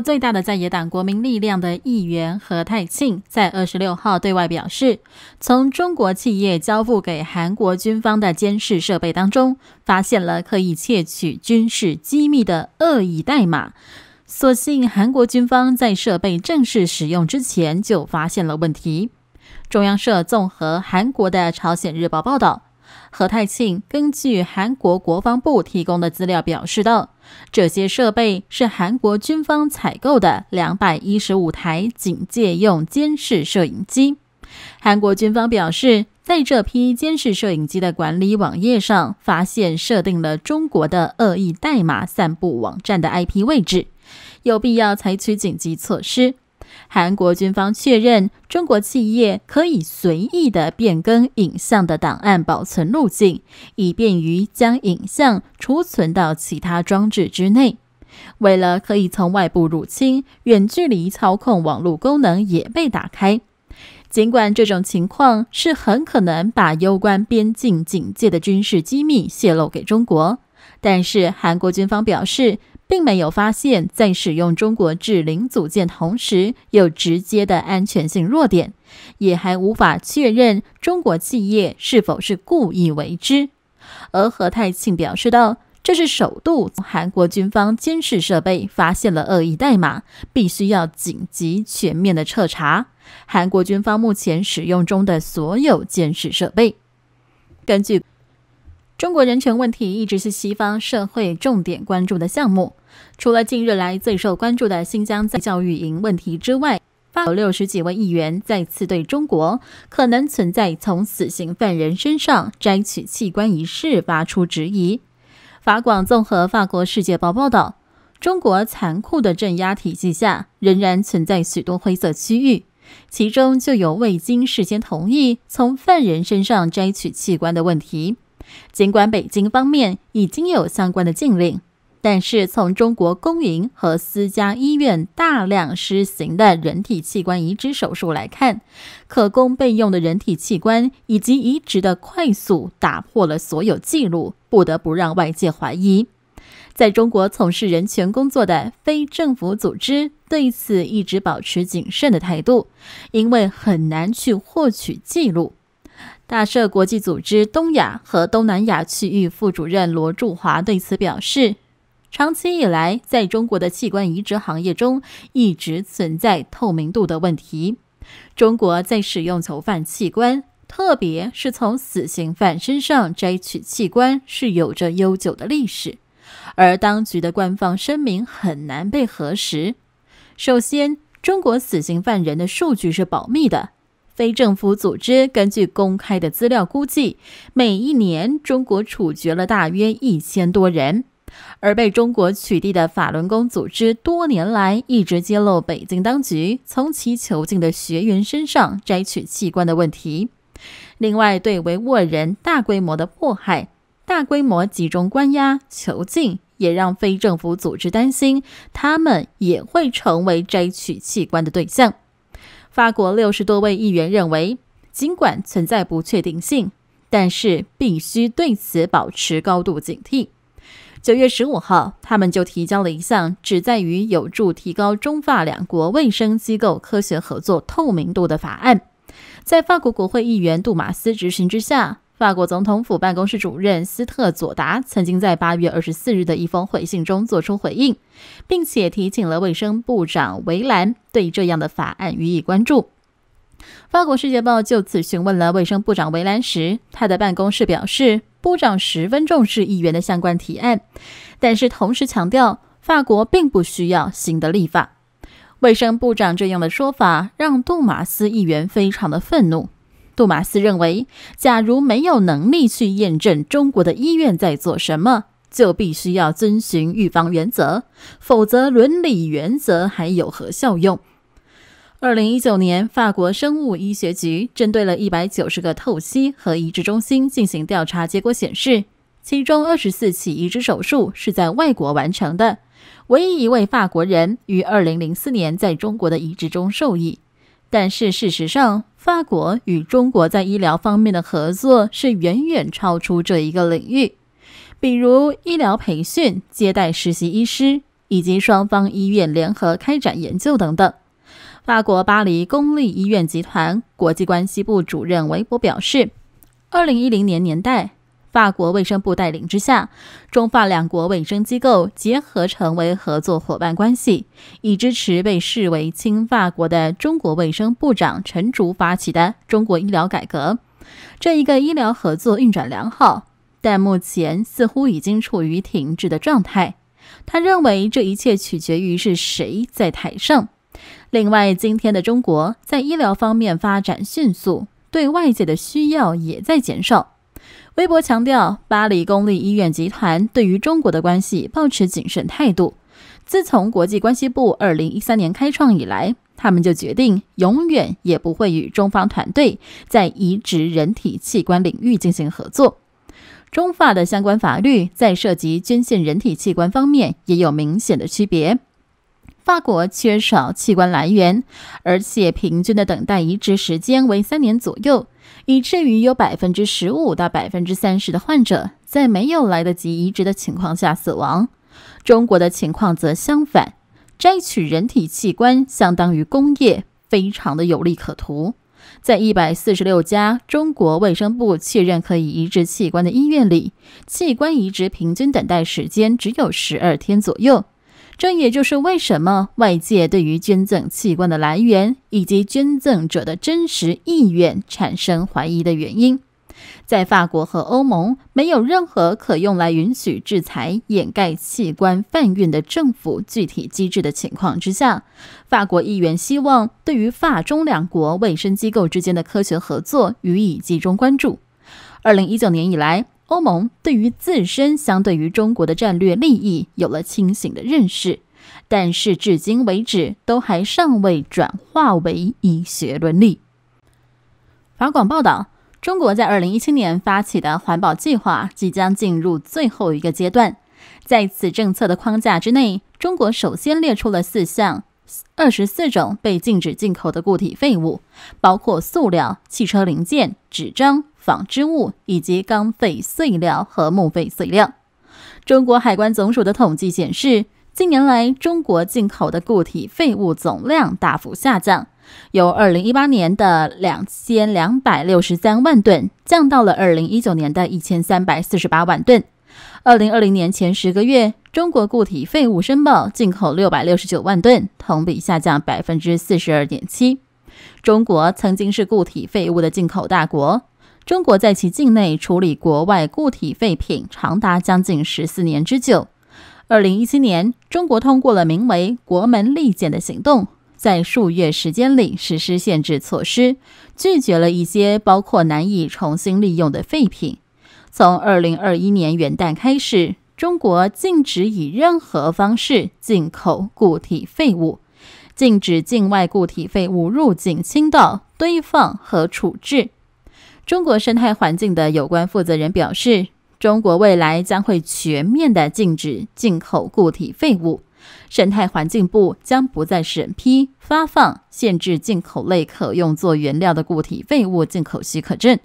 最大的在野党国民力量的议员何泰庆在二十六号对外表示，从中国企业交付给韩国军方的监视设备当中，发现了可以窃取军事机密的恶意代码。所幸韩国军方在设备正式使用之前就发现了问题。中央社综合韩国的《朝鲜日报》报道。何泰庆根据韩国国防部提供的资料表示道：“这些设备是韩国军方采购的两百一十五台警戒用监视摄影机。韩国军方表示，在这批监视摄影机的管理网页上发现设定了中国的恶意代码散布网站的 IP 位置，有必要采取紧急措施。”韩国军方确认，中国企业可以随意地变更影像的档案保存路径，以便于将影像储存到其他装置之内。为了可以从外部入侵、远距离操控网络功能，也被打开。尽管这种情况是很可能把攸关边境警戒的军事机密泄露给中国，但是韩国军方表示。并没有发现，在使用中国制零组件同时有直接的安全性弱点，也还无法确认中国企业是否是故意为之。而何泰庆表示道：“这是首度韩国军方监视设备发现了恶意代码，必须要紧急全面的彻查韩国军方目前使用中的所有监视设备。”根据中国人权问题一直是西方社会重点关注的项目。除了近日来最受关注的新疆在教育营问题之外，法国六十几位议员再次对中国可能存在从死刑犯人身上摘取器官一事发出质疑。法广综合法国《世界报》报道，中国残酷的镇压体系下仍然存在许多灰色区域，其中就有未经事先同意从犯人身上摘取器官的问题。尽管北京方面已经有相关的禁令，但是从中国公营和私家医院大量施行的人体器官移植手术来看，可供备用的人体器官以及移植的快速打破了所有记录，不得不让外界怀疑。在中国从事人权工作的非政府组织对此一直保持谨慎的态度，因为很难去获取记录。大赦国际组织东亚和东南亚区域副主任罗柱华对此表示，长期以来，在中国的器官移植行业中一直存在透明度的问题。中国在使用囚犯器官，特别是从死刑犯身上摘取器官，是有着悠久的历史，而当局的官方声明很难被核实。首先，中国死刑犯人的数据是保密的。非政府组织根据公开的资料估计，每一年中国处决了大约一千多人。而被中国取缔的法轮功组织多年来一直揭露北京当局从其囚禁的学员身上摘取器官的问题。另外，对维吾尔人大规模的迫害、大规模集中关押、囚禁，也让非政府组织担心，他们也会成为摘取器官的对象。法国六十多位议员认为，尽管存在不确定性，但是必须对此保持高度警惕。九月十五号，他们就提交了一项旨在于有助提高中法两国卫生机构科学合作透明度的法案，在法国国会议员杜马斯执行之下。法国总统府办公室主任斯特佐达曾经在八月二十四日的一封回信中作出回应，并且提醒了卫生部长维兰对这样的法案予以关注。法国世界报就此询问了卫生部长维兰时，他的办公室表示，部长十分重视议员的相关提案，但是同时强调法国并不需要新的立法。卫生部长这样的说法让杜马斯议员非常的愤怒。杜马斯认为，假如没有能力去验证中国的医院在做什么，就必须要遵循预防原则，否则伦理原则还有何效用？二零一九年，法国生物医学局针对了一百九十个透析和移植中心进行调查，结果显示，其中二十四起移植手术是在外国完成的，唯一一位法国人于二零零四年在中国的移植中受益。但是事实上，法国与中国在医疗方面的合作是远远超出这一个领域，比如医疗培训、接待实习医师以及双方医院联合开展研究等等。法国巴黎公立医院集团国际关系部主任韦伯表示，二零一零年代。法国卫生部带领之下，中法两国卫生机构结合成为合作伙伴关系，以支持被视为亲法国的中国卫生部长陈竺发起的中国医疗改革。这一个医疗合作运转良好，但目前似乎已经处于停滞的状态。他认为这一切取决于是谁在台上。另外，今天的中国在医疗方面发展迅速，对外界的需要也在减少。微博强调，巴黎公立医院集团对于中国的关系保持谨慎态度。自从国际关系部二零一三年开创以来，他们就决定永远也不会与中方团队在移植人体器官领域进行合作。中法的相关法律在涉及捐献人体器官方面也有明显的区别。法国缺少器官来源，而且平均的等待移植时间为三年左右，以至于有百分之十五到百分之三十的患者在没有来得及移植的情况下死亡。中国的情况则相反，摘取人体器官相当于工业，非常的有利可图。在一百四十六家中国卫生部确认可以移植器官的医院里，器官移植平均等待时间只有十二天左右。这也就是为什么外界对于捐赠器官的来源以及捐赠者的真实意愿产生怀疑的原因。在法国和欧盟没有任何可用来允许制裁掩盖器官贩运的政府具体机制的情况之下，法国议员希望对于法中两国卫生机构之间的科学合作予以集中关注。二零一九年以来。欧盟对于自身相对于中国的战略利益有了清醒的认识，但是至今为止都还尚未转化为医学伦理。法广报道，中国在2017年发起的环保计划即将进入最后一个阶段，在此政策的框架之内，中国首先列出了四项、二十四种被禁止进口的固体废物，包括塑料、汽车零件、纸张。纺织物以及钢废碎料和木废碎料。中国海关总署的统计显示，近年来中国进口的固体废物总量大幅下降，由2018年的2263万吨降到了2019年的1348万吨。2020年前十个月，中国固体废物申报进口669万吨，同比下降42.7%。中国曾经是固体废物的进口大国。中国在其境内处理国外固体废品长达将近十四年之久。二零一七年，中国通过了名为“国门利剑”的行动，在数月时间里实施限制措施，拒绝了一些包括难以重新利用的废品。从二零二一年元旦开始，中国禁止以任何方式进口固体废物，禁止境外固体废物入境倾倒、堆放和处置。中国生态环境的有关负责人表示，中国未来将会全面的禁止进口固体废物。生态环境部将不再审批发放限制进口类可用作原料的固体废物进口许可证。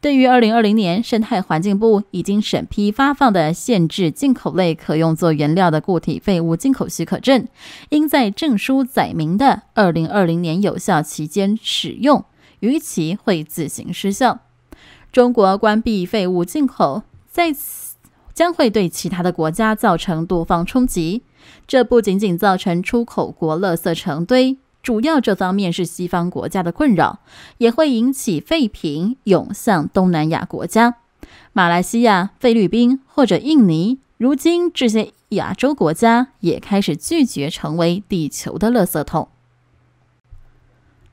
对于二零二零年生态环境部已经审批发放的限制进口类可用作原料的固体废物进口许可证，应在证书载明的二零二零年有效期间使用。逾期会自行失效。中国关闭废物进口，在此将会对其他的国家造成多方冲击。这不仅仅造成出口国垃圾成堆，主要这方面是西方国家的困扰，也会引起废品涌向东南亚国家，马来西亚、菲律宾或者印尼。如今，这些亚洲国家也开始拒绝成为地球的垃圾桶。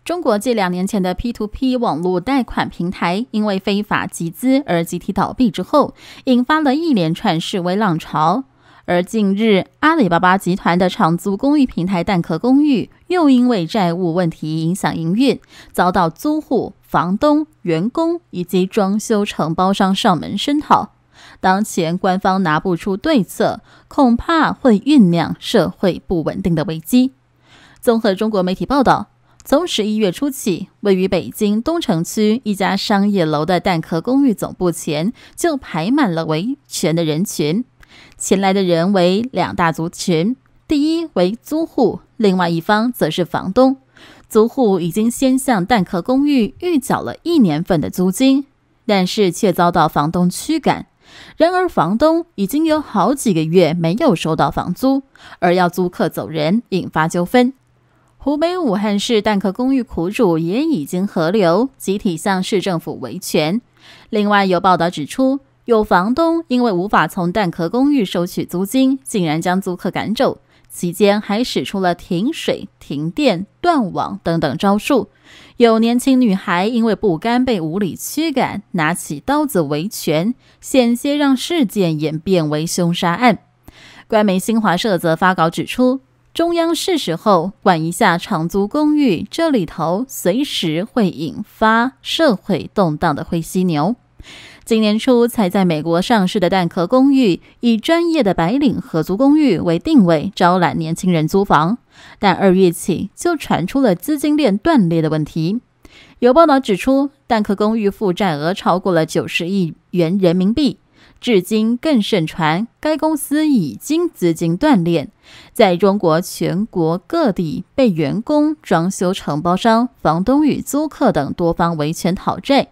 中国继两年前的 P to P 网络贷款平台因为非法集资而集体倒闭之后，引发了一连串示威浪潮。而近日，阿里巴巴集团的长租公寓平台蛋壳公寓又因为债务问题影响营运，遭到租户、房东、员工以及装修承包商上门声讨。当前官方拿不出对策，恐怕会酝酿社会不稳定的危机。综合中国媒体报道。从十一月初起，位于北京东城区一家商业楼的蛋壳公寓总部前就排满了维权的人群。前来的人为两大族群：第一为租户，另外一方则是房东。租户已经先向蛋壳公寓预缴了一年份的租金，但是却遭到房东驱赶。然而，房东已经有好几个月没有收到房租，而要租客走人，引发纠纷。湖北武汉市蛋壳公寓苦主也已经合流，集体向市政府维权。另外有报道指出，有房东因为无法从蛋壳公寓收取租金，竟然将租客赶走，期间还使出了停水、停电、断网等等招数。有年轻女孩因为不甘被无理驱赶，拿起刀子维权，险些让事件演变为凶杀案。官媒新华社则发稿指出。中央是时候管一下长租公寓，这里头随时会引发社会动荡的灰犀牛。今年初才在美国上市的蛋壳公寓，以专业的白领合租公寓为定位，招揽年轻人租房，但二月起就传出了资金链断裂的问题。有报道指出，蛋壳公寓负债额超过了九十亿元人民币。至今更盛传，该公司已经资金断裂，在中国全国各地被员工、装修承包商、房东与租客等多方维权讨债。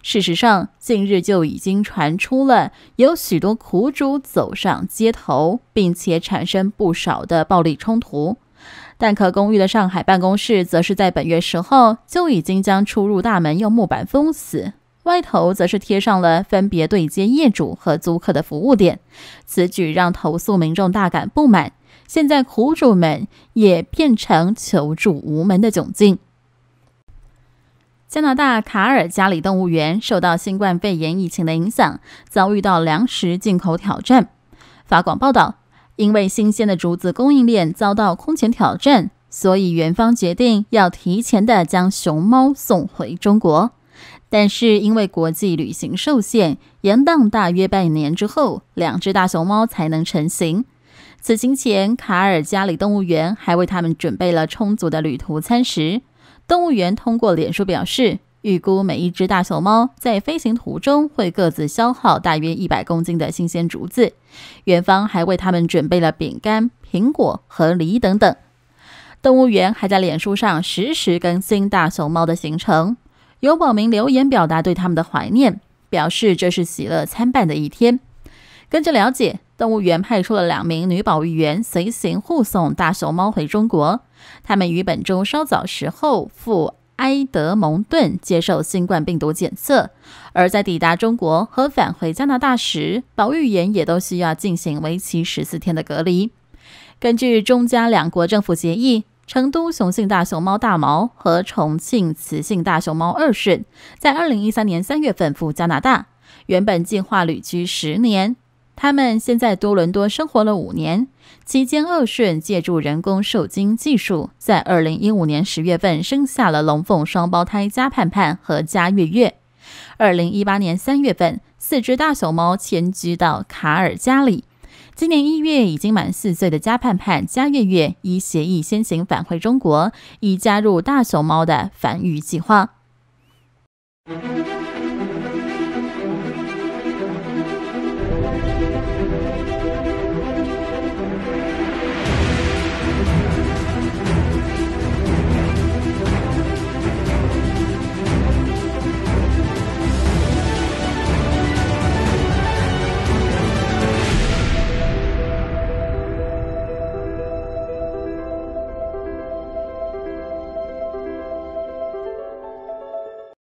事实上，近日就已经传出了有许多苦主走上街头，并且产生不少的暴力冲突。蛋壳公寓的上海办公室则是在本月十号就已经将出入大门用木板封死。外头则是贴上了分别对接业主和租客的服务点，此举让投诉民众大感不满。现在苦主们也变成求助无门的窘境。加拿大卡尔加里动物园受到新冠肺炎疫情的影响，遭遇到粮食进口挑战。法广报道，因为新鲜的竹子供应链遭到空前挑战，所以园方决定要提前的将熊猫送回中国。但是因为国际旅行受限，延宕大约半年之后，两只大熊猫才能成行。此行前，卡尔加里动物园还为它们准备了充足的旅途餐食。动物园通过脸书表示，预估每一只大熊猫在飞行途中会各自消耗大约一百公斤的新鲜竹子。园方还为它们准备了饼干、苹果和梨等等。动物园还在脸书上实时更新大熊猫的行程。有网民留言表达对他们的怀念，表示这是喜乐参半的一天。根据了解，动物园派出了两名女保育员随行护送大熊猫回中国。他们于本周稍早时候赴埃德蒙顿接受新冠病毒检测，而在抵达中国和返回加拿大时，保育员也都需要进行为期十四天的隔离。根据中加两国政府协议。成都雄性大熊猫大毛和重庆雌性大熊猫二顺在二零一三年三月份赴加拿大，原本计划旅居十年。他们先在多伦多生活了五年，期间二顺借助人工受精技术，在二零一五年十月份生下了龙凤双胞胎加盼盼和加悦悦。二零一八年三月份，四只大熊猫迁居到卡尔加里。今年一月已经满四岁的加盼盼、加月月依协议先行返回中国，以加入大熊猫的繁育计划。